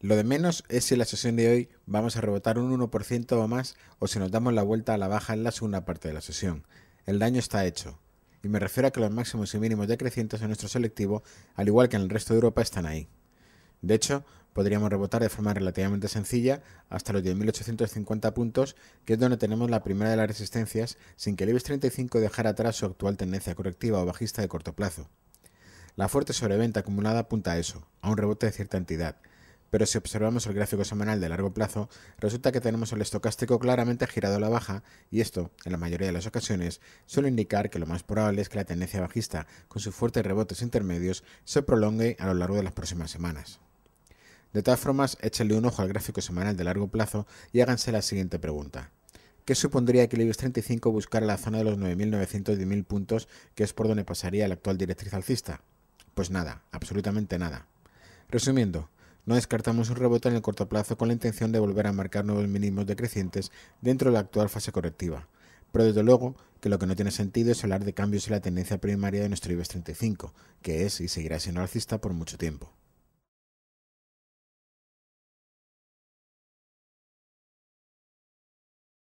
Lo de menos es si en la sesión de hoy vamos a rebotar un 1% o más o si nos damos la vuelta a la baja en la segunda parte de la sesión. El daño está hecho. Y me refiero a que los máximos y mínimos crecientes en nuestro selectivo, al igual que en el resto de Europa, están ahí. De hecho, podríamos rebotar de forma relativamente sencilla hasta los 10.850 puntos, que es donde tenemos la primera de las resistencias, sin que el IBEX 35 dejara atrás su actual tendencia correctiva o bajista de corto plazo. La fuerte sobreventa acumulada apunta a eso, a un rebote de cierta entidad, pero si observamos el gráfico semanal de largo plazo, resulta que tenemos el estocástico claramente girado a la baja y esto, en la mayoría de las ocasiones, suele indicar que lo más probable es que la tendencia bajista, con sus fuertes rebotes intermedios, se prolongue a lo largo de las próximas semanas. De todas formas, échenle un ojo al gráfico semanal de largo plazo y háganse la siguiente pregunta. ¿Qué supondría que el 35 buscara la zona de los 9.910.000 puntos, que es por donde pasaría la actual directriz alcista? Pues nada, absolutamente nada. Resumiendo, no descartamos un rebote en el corto plazo con la intención de volver a marcar nuevos mínimos decrecientes dentro de la actual fase correctiva. Pero desde luego que lo que no tiene sentido es hablar de cambios en la tendencia primaria de nuestro IBEX 35, que es y seguirá siendo alcista por mucho tiempo.